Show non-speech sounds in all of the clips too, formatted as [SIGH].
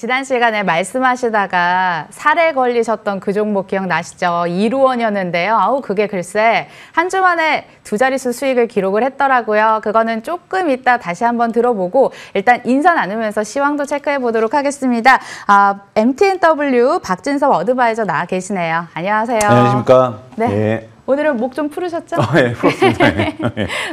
지난 시간에 말씀하시다가 살에 걸리셨던 그 종목 기억나시죠? 2루원이었는데요. 아우 그게 글쎄 한 주 만에 두 자릿수 수익을 기록을 했더라고요. 그거는 조금 이따 다시 한번 들어보고 일단 인사 나누면서 시황도 체크해 보도록 하겠습니다. 아, MTNW 박진섭 어드바이저 나와 계시네요. 안녕하세요. 네, 안녕하십니까. 네. 예. 오늘은 목 좀 풀으셨죠? 어, 예, 풀었습니다. [LAUGHS] 네.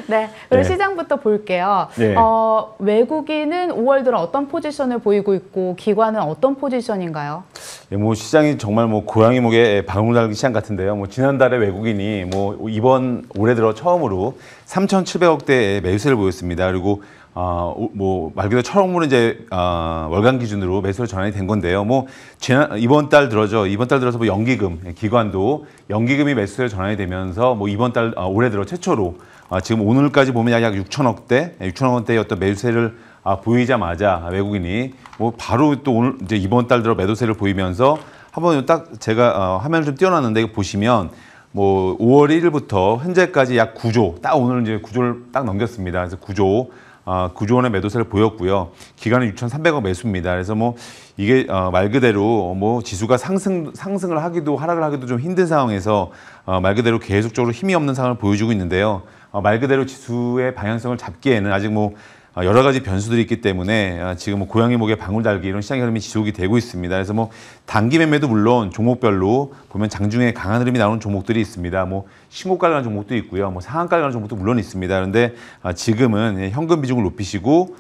네, 그럼 예. 시장부터 볼게요. 예. 어, 외국인은 5월 들어 어떤 포지션을 보이고 있고 기관은 어떤 포지션인가요? 예, 뭐 시장이 정말 뭐 고양이 목에 방울 달기 시장 같은데요. 뭐 지난달에 외국인이 뭐 이번 올해 들어 처음으로 3,700억 대의 매수세를 보였습니다. 그리고 어, 뭐말 그대로 철학물은 이제 어, 월간 기준으로 매수로 전환이 된 건데요. 뭐 지난 이번 달 들어죠. 이번 달 들어서 뭐 연기금 예, 기관도 연기금이 매수로 전환이 되면서 뭐 이번 달 어, 올해 들어 최초로 어, 지금 오늘까지 보면 약 6천억 대, 6천억 예, 원대의 어떤 매수세를 아, 보이자마자 외국인이 뭐 바로 또 오늘 이제 이번 달 들어 매도세를 보이면서 한번 딱 제가 어, 화면을 좀 띄워놨는데 보시면 뭐 5월 1일부터 현재까지 약 9조 딱 오늘 이제 9조를 딱 넘겼습니다. 그래서 9조 어, 아, 9조 원의 매도세를 보였고요. 기간은 6,300억 매수입니다. 그래서 뭐 이게 어, 말 그대로 뭐 지수가 상승 상승을 하기도 하락을 하기도 좀 힘든 상황에서 어, 말 그대로 계속적으로 힘이 없는 상황을 보여주고 있는데요. 어, 말 그대로 지수의 방향성을 잡기에는 아직 뭐 아, 여러 가지 변수들이 있기 때문에 아, 지금 뭐 고양이 목에 방울 달기 이런 시장 흐름이 지속이 되고 있습니다. 그래서 뭐 단기 매매도 물론 종목별로 보면 장중에 강한 흐름이 나오는 종목들이 있습니다. 뭐 신고가를 가는 종목도 있고요. 뭐 상한가를 가는 종목도 물론 있습니다. 그런데 아, 지금은 예, 현금 비중을 높이시고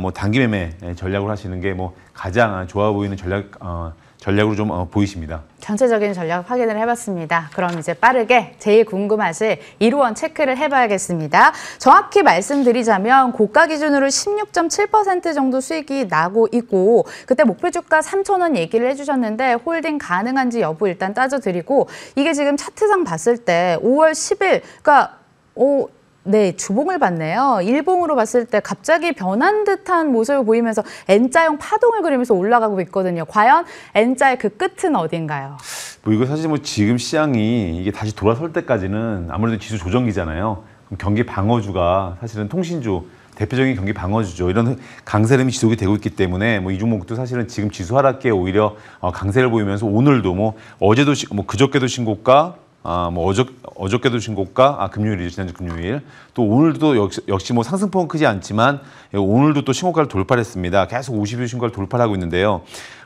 뭐 단기 매매 예, 전략을 하시는 게뭐 가장 좋아 보이는 전략 어, 전략으로 좀 어, 보이십니다. 전체적인 전략 확인을 해봤습니다. 그럼 이제 빠르게 제일 궁금하실 1호원 체크를 해봐야겠습니다. 정확히 말씀드리자면 고가 기준으로 16.7% 정도 수익이 나고 있고 그때 목표 주가 3천원 얘기를 해주셨는데 홀딩 가능한지 여부 일단 따져드리고 이게 지금 차트상 봤을 때 5월 10일 그러니까 오, 네, 주봉을 봤네요. 일봉으로 봤을 때 갑자기 변한 듯한 모습을 보이면서 N자형 파동을 그리면서 올라가고 있거든요. 과연 N자의 그 끝은 어딘가요? 뭐 이거 사실 뭐 지금 시장이 이게 다시 돌아설 때까지는 아무래도 지수 조정기잖아요. 그럼 경기 방어주가 사실은 통신주 대표적인 경기 방어주죠. 이런 강세름이 지속이 되고 있기 때문에 뭐이 종목도 사실은 지금 지수 하락기에 오히려 어, 강세를 보이면서 오늘도 뭐 어제도 뭐 그저께도 신고가 아, 뭐 어저, 어저께도 신고가, 아, 금요일이죠. 지난주 금요일. 또 오늘도 역시, 역시 뭐 상승폭은 크지 않지만 예, 오늘도 또 신고가를 돌파했습니다. 계속 50일 신고가를 돌파하고 있는데요.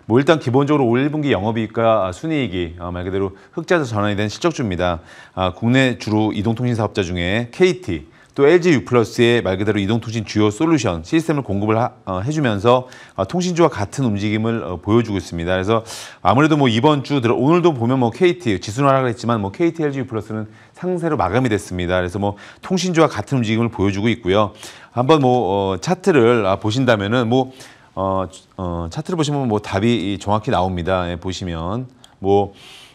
뭐 일단 기본적으로 올 1분기 영업이익과 순이익이 어, 말 그대로 흑자에서 전환이 된 실적주입니다. 아, 국내 주로 이동통신 사업자 중에 KT, 또 LG U+의 말 그대로 이동통신 주요 솔루션 시스템을 공급을 하, 어, 해주면서 어, 통신주와 같은 움직임을 어, 보여주고 있습니다. 그래서 아무래도 뭐 이번 주 들어 오늘도 보면 뭐 KT 지수는 하락을 했지만 뭐 KT LG U+는 상세로 마감이 됐습니다. 그래서 뭐 통신주와 같은 움직임을 보여주고 있고요. 한번 뭐 어, 차트를 아, 보신다면은 뭐 어, 어, 차트를 보시면 뭐 답이 정확히 나옵니다. 예, 보시면 뭐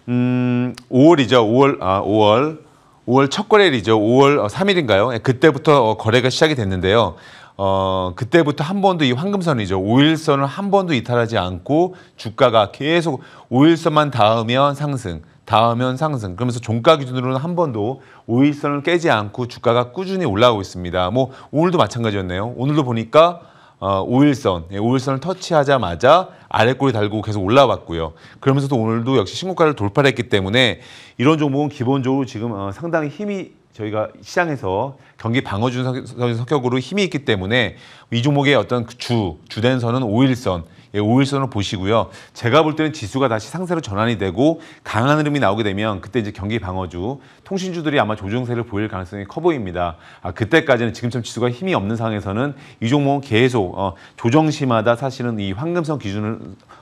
음, 5월이죠. 5월 아 5월 5월 첫 거래일이죠. 5월 3일인가요? 어, 예, 그때부터 어, 거래가 시작이 됐는데요. 어, 그때부터 한 번도 이 황금선이죠. 5일선을 한 번도 이탈하지 않고 주가가 계속 5일선만 닿으면 상승, 닿으면 상승. 그러면서 종가 기준으로는 한 번도 5일선을 깨지 않고 주가가 꾸준히 올라오고 있습니다. 뭐 오늘도 마찬가지였네요. 오늘도 보니까 5일선, 어, 5일선을 예, 터치하자마자 아래꼬리 달고 계속 올라왔고요. 그러면서도 오늘도 역시 신고가를 돌파했기 때문에 이런 종목은 기본적으로 지금 어, 상당히 힘이 저희가 시장에서 경기 방어준 성격으로 힘이 있기 때문에 이 종목의 어떤 그 주, 주된 선은 5일선, 예, 5일선을 보시고요. 제가 볼 때는 지수가 다시 상세로 전환이 되고 강한 흐름이 나오게 되면 그때 이제 경기 방어주, 통신주들이 아마 조정세를 보일 가능성이 커 보입니다. 아, 그때까지는 지금처럼 지수가 힘이 없는 상황에서는 이 종목은 계속 어, 조정시마다 사실은 이 황금선 기준을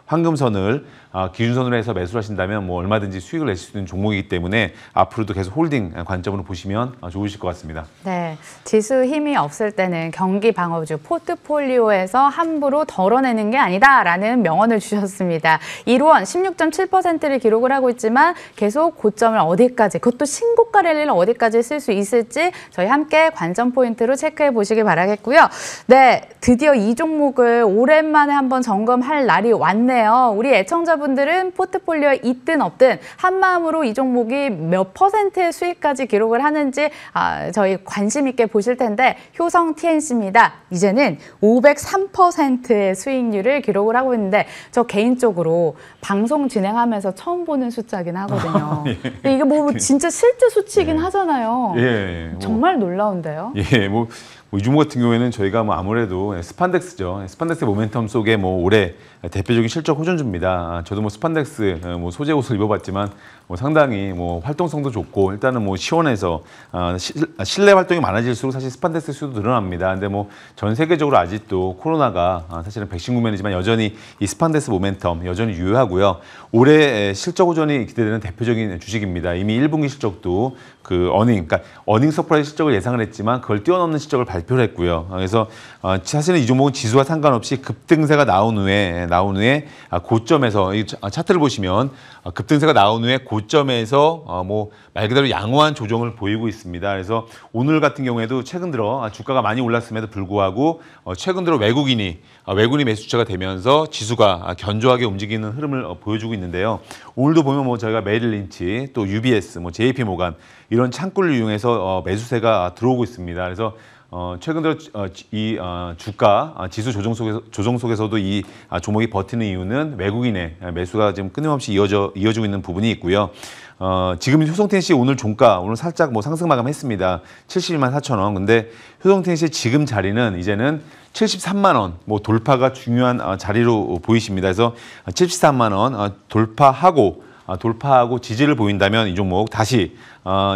황금선을 아, 기준선으로 해서 매수를 하신다면 뭐 얼마든지 수익을 내실 수 있는 종목이기 때문에 앞으로도 계속 홀딩 관점으로 보시면 좋으실 것 같습니다. 네, 지수 힘이 없을 때는 경기 방어주 포트폴리오에서 함부로 덜어내는 게 아니다라는 명언을 주셨습니다. 1원 16.7%를 기록을 하고 있지만 계속 고점을 어디까지 그것도 신고가 랠리를 어디까지 쓸 수 있을지 저희 함께 관점 포인트로 체크해 보시기 바라겠고요. 네, 드디어 이 종목을 오랜만에 한번 점검할 날이 왔네 좋네요. 우리 애청자분들은 포트폴리오에 있든 없든 한 마음으로 이 종목이 몇 퍼센트의 수익까지 기록을 하는지 아, 저희 관심 있게 보실 텐데 효성 TNC입니다. 이제는 503%의 수익률을 기록을 하고 있는데 저 개인적으로 방송 진행하면서 처음 보는 숫자긴 하거든요. 아, 예. 근데 이게 뭐 그 진짜 실제 수치이긴 예. 하잖아요. 예. 예. 정말 뭐, 놀라운데요. 예, 뭐 뭐이모 같은 경우에는 저희가 뭐 아무래도 스판덱스죠. 스판덱스 모멘텀 속에 뭐 올해 대표적인 실적 호전주입니다. 아, 저도 뭐 스판덱스 어, 뭐 소재 옷을 입어봤지만 뭐 상당히 뭐 활동성도 좋고 일단은 뭐 시원해서 아, 아 실내 활동이 많아질수록 사실 스판덱스 수도 늘어납니다. 근데 뭐 전 세계적으로 아직도 코로나가 아, 사실은 백신 국면이지만 여전히 이 스판덱스 모멘텀 여전히 유효하고요. 올해 실적 호전이 기대되는 대표적인 주식입니다. 이미 1분기 실적도 그 어닝, 그러니까 어닝 서프라이즈 실적을 예상을 했지만 그걸 뛰어넘는 실적을 발 발표를 했고요. 아, 그래서 아, 사실은 이 종목은 지수와 상관없이 급등세가 나온 후에 나온 후에 아, 고점에서 이 차트를 보시면 급등세가 나온 후에 고점에서 뭐 말 그대로 양호한 조정을 보이고 있습니다. 그래서 오늘 같은 경우에도 최근 들어 주가가 많이 올랐음에도 불구하고 어, 최근 들어 외국인이 외국인이 매수자가 되면서 지수가 견조하게 움직이는 흐름을 어, 보여주고 있는데요. 오늘도 보면 뭐 저희가 메릴 린치 또 UBS 뭐 JP 모간 이런 창구를 이용해서 어, 매수세가 들어오고 있습니다. 그래서 어, 최근 들어 어, 이 어, 주가 어, 지수 조정 속에서 조정 속에서도 이 아, 종목이 버티는 이유는 외국인의 아, 매수가 지금 끊임없이 이어져 이어지고 있는 부분이 있고요. 어, 지금 효성텐시 오늘 종가 오늘 살짝 뭐 상승 마감했습니다. 71만 4천 원. 근데 효성텐시 지금 자리는 이제는 73만 원, 뭐 돌파가 중요한 어, 자리로 보이십니다. 그래서 73만 원 돌파하고 아, 돌파하고 지지를 보인다면 이 종목 다시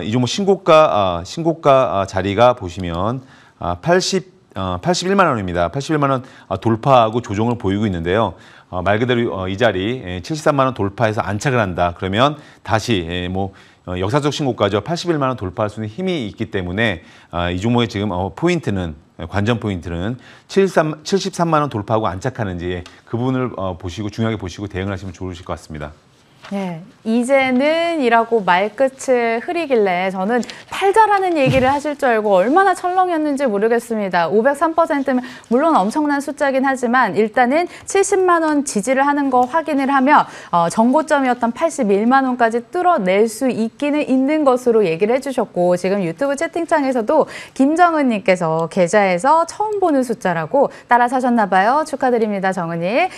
이 종목 신고가 아, 신고가 아, 자리가 보시면 80 아, 81만 어, 원입니다. 81만 원 어, 돌파하고 조정을 보이고 있는데요. 어, 말 그대로 이 자리 73만 예, 원 돌파해서 안착을 한다. 그러면 다시 예, 뭐 역사적 신고가죠. 81만 원 돌파할 수 있는 힘이 있기 때문에 아, 이 종목의 지금 포인트는 예, 관전 포인트는 73, 73만 원 돌파하고 안착하는지 그 부분을 보시고 중요하게 보시고 대응을 하시면 좋으실 것 같습니다. 네, 이제는이라고 말끝을 흐리길래 저는 팔자라는 얘기를 하실 줄 알고 얼마나 철렁이었는지 모르겠습니다. 503%면 물론 엄청난 숫자긴 하지만 일단은 70만 원 지지를 하는 거 확인을 하며 어, 정고점이었던 81만 원까지 뚫어낼 수 있기는 있는 것으로 얘기를 해주셨고 지금 유튜브 채팅창에서도 김정은 님께서 계좌에서 처음 보는 숫자라고 따라 사셨나 봐요. 축하드립니다. 정은이. 예,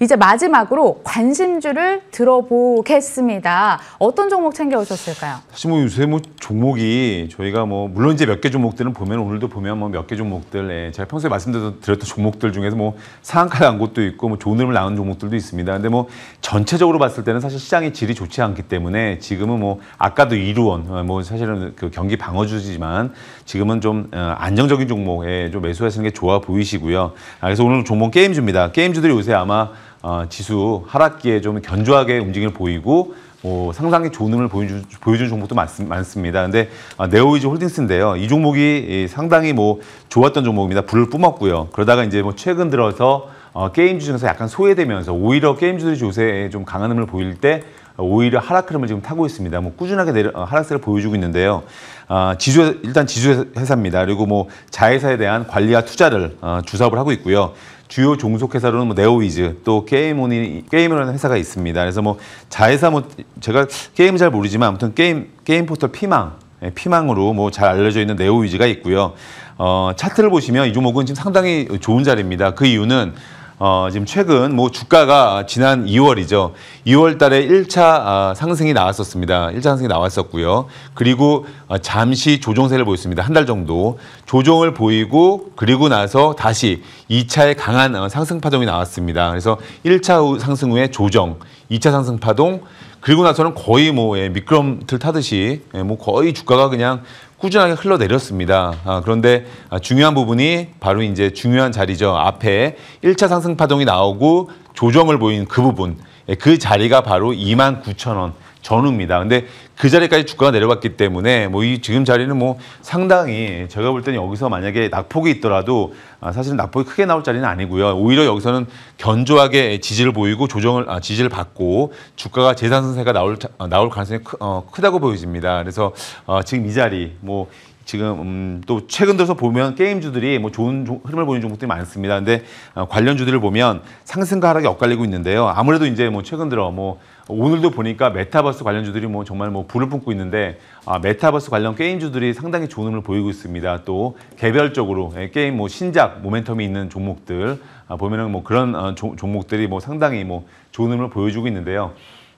이제 마지막으로 관심주를 들어 여쭤보겠습니다. 어떤 종목 챙겨오셨을까요? 사실 뭐 요새 뭐 종목이 저희가 뭐 물론 이제 몇 개 종목들은 보면 오늘도 보면 뭐 몇 개 종목들 예, 제가 평소에 말씀드렸던 종목들 중에서 뭐 상한가에 곳도 있고 뭐 좋은 흐름 나온 종목들도 있습니다. 근데 뭐 전체적으로 봤을 때는 사실 시장의 질이 좋지 않기 때문에 지금은 뭐 아까도 이루원 어, 뭐 사실은 그 경기 방어주지만 지금은 좀 어, 안정적인 종목에 좀 매수하시는 게 좋아 보이시고요. 아, 그래서 오늘 종목 게임주입니다. 게임주들이 요새 아마 어, 지수 하락기에 좀 견조하게 움직임을 보이고 어, 상당히 좋은 눈을 보여준, 보여준 종목도 많, 습니다 근데 어, 네오이즈 홀딩스인데요. 이 종목이 상당히 뭐 좋았던 종목입니다. 불을 뿜었고요. 그러다가 이제 뭐 최근 들어서 어, 게임주 중에서 약간 소외되면서 오히려 게임주들이 요새 좀 강한 흐름을 보일 때 어, 오히려 하락 흐름을 지금 타고 있습니다. 뭐 꾸준하게 내려, 하락세를 보여주고 있는데요. 아, 지주 일단 지주 회사입니다. 그리고 뭐 자회사에 대한 관리와 투자를 어, 주사업을 하고 있고요. 주요 종속회사로는 뭐 네오위즈 또 게임온이 게임이라는 회사가 있습니다. 그래서 뭐 자회사 뭐 제가 게임 잘 모르지만 아무튼 게임 게임 포털 피망 예, 피망으로 뭐 잘 알려져 있는 네오위즈가 있고요. 어, 차트를 보시면 이 종목은 지금 상당히 좋은 자리입니다. 그 이유는 어, 지금 최근 뭐 주가가 지난 2월이죠. 2월 달에 1차 아, 상승이 나왔었습니다. 1차 상승이 나왔었고요. 그리고 아, 잠시 조종세를 보였습니다. 한 달 정도. 조종을 보이고 그리고 나서 다시 2차에 강한 아, 상승 파동이 나왔습니다. 그래서 1차 후, 상승 후에 조정, 2차 상승 파동, 그리고 나서는 거의 뭐 예, 미끄럼틀 타듯이 예, 뭐 거의 주가가 그냥 꾸준하게 흘러내렸습니다. 아, 그런데 아, 중요한 부분이 바로 이제 중요한 자리죠. 앞에 1차 상승 파동이 나오고 조정을 보인 그 부분. 예, 그 자리가 바로 2만 9천 원. 전후입니다. 근데 그 자리까지 주가가 내려갔기 때문에 뭐 이 지금 자리는 뭐 상당히 제가 볼 때는 여기서 만약에 낙폭이 있더라도 아, 사실은 낙폭이 크게 나올 자리는 아니고요. 오히려 여기서는 견조하게 지지를 보이고 조정을 아, 지지를 받고 주가가 재산선세가 나올 아, 나올 가능성이 크, 어, 크다고 보여집니다. 그래서 어, 지금 이 자리 뭐 지금 음, 또 최근 들어서 보면 게임주들이 뭐 좋은 조, 흐름을 보이는 종목들이 많습니다. 근데 어, 관련주들을 보면 상승과 하락이 엇갈리고 있는데요. 아무래도 이제 뭐 최근 들어 뭐 오늘도 보니까 메타버스 관련주들이 뭐 정말 뭐 불을 뿜고 있는데 아, 메타버스 관련 게임주들이 상당히 좋은 흐름을 보이고 있습니다. 또 개별적으로 예, 게임 뭐 신작 모멘텀이 있는 종목들 아, 보면은 뭐 그런 어, 조, 종목들이 뭐 상당히 뭐 좋은 흐름을 보여주고 있는데요.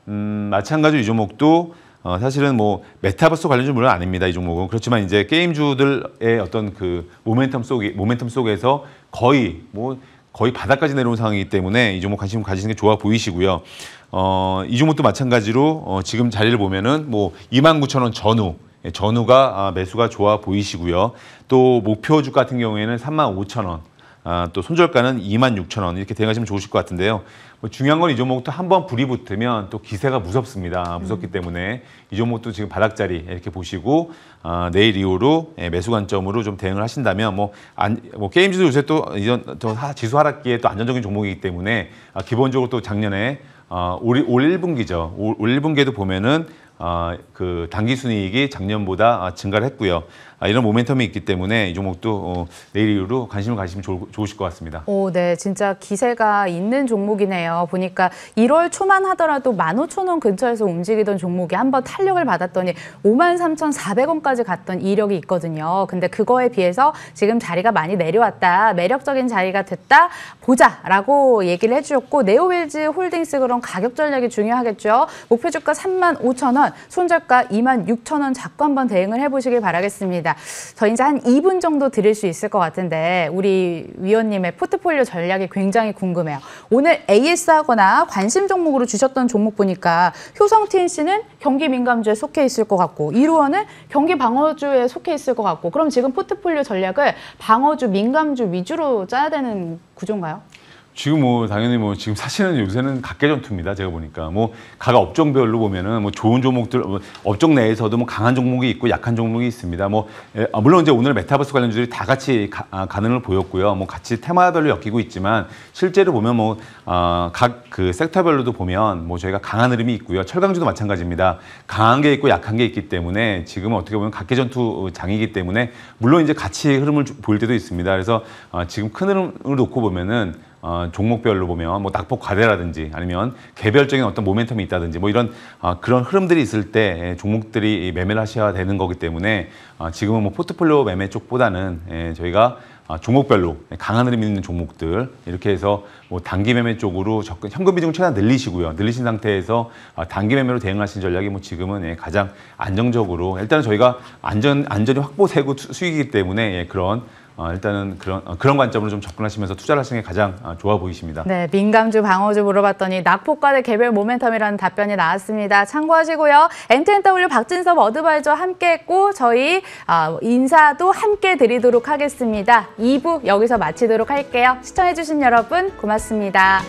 음, 마찬가지로 이 종목도 어, 사실은 뭐 메타버스 관련주 물론 아닙니다. 이 종목은. 그렇지만 이제 게임주들의 어떤 그 모멘텀 속에 모멘텀 속에서 거의 뭐 거의 바닥까지 내려온 상황이기 때문에 이 종목 관심 가지는 게 좋아 보이시고요. 어, 이 종목도 마찬가지로 어, 지금 자리를 보면은 뭐 29,000원 전후 전후가 아, 매수가 좋아 보이시고요. 또 목표 주가 같은 경우에는 35,000원 아, 또 손절가는 2 6 0 0원 이렇게 대응하시면 좋으실 것 같은데요. 뭐 중요한 건 이 종목도 한 번 불이 붙으면 또 기세가 무섭습니다. 음. 무섭기 음. 때문에 이 종목도 지금 바닥자리 이렇게 보시고 아, 내일 이후로 예, 매수 관점으로 좀 대응을 하신다면 뭐, 안, 뭐 게임즈도 요새 또 이전 또 하, 지수 하락기에 또 안전적인 종목이기 때문에 아, 기본적으로 또 작년에 어, 올, 올 1분기죠. 올, 올 1분기에도 보면은 어, 그 단기 순이익이 작년보다 아, 증가를 했고요. 아, 이런 모멘텀이 있기 때문에 이 종목도 어, 내일 이후로 관심을 가시면 좋, 좋으실 것 같습니다. 오, 네, 진짜 기세가 있는 종목이네요. 보니까 1월 초만 하더라도 15,000원 근처에서 움직이던 종목이 한번 탄력을 받았더니 53,400원까지 갔던 이력이 있거든요. 근데 그거에 비해서 지금 자리가 많이 내려왔다. 매력적인 자리가 됐다. 보자라고 얘기를 해주셨고 네오웰즈 홀딩스 그런 가격 전략이 중요하겠죠. 목표 주가 35,000원, 손절가 26,000원 잡고 한번 대응을 해보시길 바라겠습니다. 있습니다. 저 이제 한 2분 정도 드릴 수 있을 것 같은데 우리 위원님의 포트폴리오 전략이 굉장히 궁금해요. 오늘 AS 하거나 관심 종목으로 주셨던 종목 보니까 효성 TNC는 경기 민감주에 속해 있을 것 같고 이루어는 경기 방어주에 속해 있을 것 같고 그럼 지금 포트폴리오 전략을 방어주 민감주 위주로 짜야 되는 구조인가요? 지금 뭐 당연히 뭐 지금 사실은 요새는 각계전투입니다. 제가 보니까 뭐각 업종별로 보면은 뭐 좋은 종목들 뭐 업종 내에서도 뭐 강한 종목이 있고 약한 종목이 있습니다. 뭐 에, 예, 아, 물론 이제 오늘 메타버스 관련주들이 다 같이 가, 아, 가능을 보였고요. 뭐 같이 테마별로 엮이고 있지만 실제로 보면 뭐 각그 아, 그 섹터별로도 보면 뭐 저희가 강한 흐름이 있고요. 철강주도 마찬가지입니다. 강한 게 있고 약한 게 있기 때문에 지금 어떻게 보면 각계전투 장이기 때문에 물론 이제 같이 흐름을 보일 때도 있습니다. 그래서 아, 지금 큰 흐름을 놓고 보면은 어, 종목별로 보면 뭐 낙폭 과대라든지 아니면 개별적인 어떤 모멘텀이 있다든지 뭐 이런 어, 그런 흐름들이 있을 때 종목들이 매매를 하셔야 되는 거기 때문에 어, 지금은 뭐 포트폴리오 매매 쪽보다는 예, 저희가 아, 종목별로 강한 흐름 있는 종목들 이렇게 해서 뭐 단기 매매 쪽으로 접근 현금 비중 최대한 늘리시고요 늘리신 상태에서 단기 매매로 대응하신 전략이 뭐 지금은 예, 가장 안정적으로 일단은 저희가 안전 안전이 확보되고 수익이기 때문에 예, 그런 어, 일단은 그런 어, 그런 관점으로 좀 접근하시면서 투자를 하시는 게 가장 어, 좋아 보이십니다. 네, 민감주 방어주 물어봤더니 낙폭과대 개별 모멘텀이라는 답변이 나왔습니다. 참고하시고요. NTNW 박진섭 어드바이저 함께했고 저희 어, 인사도 함께 드리도록 하겠습니다. 2부 여기서 마치도록 할게요. 시청해주신 여러분 고맙습니다.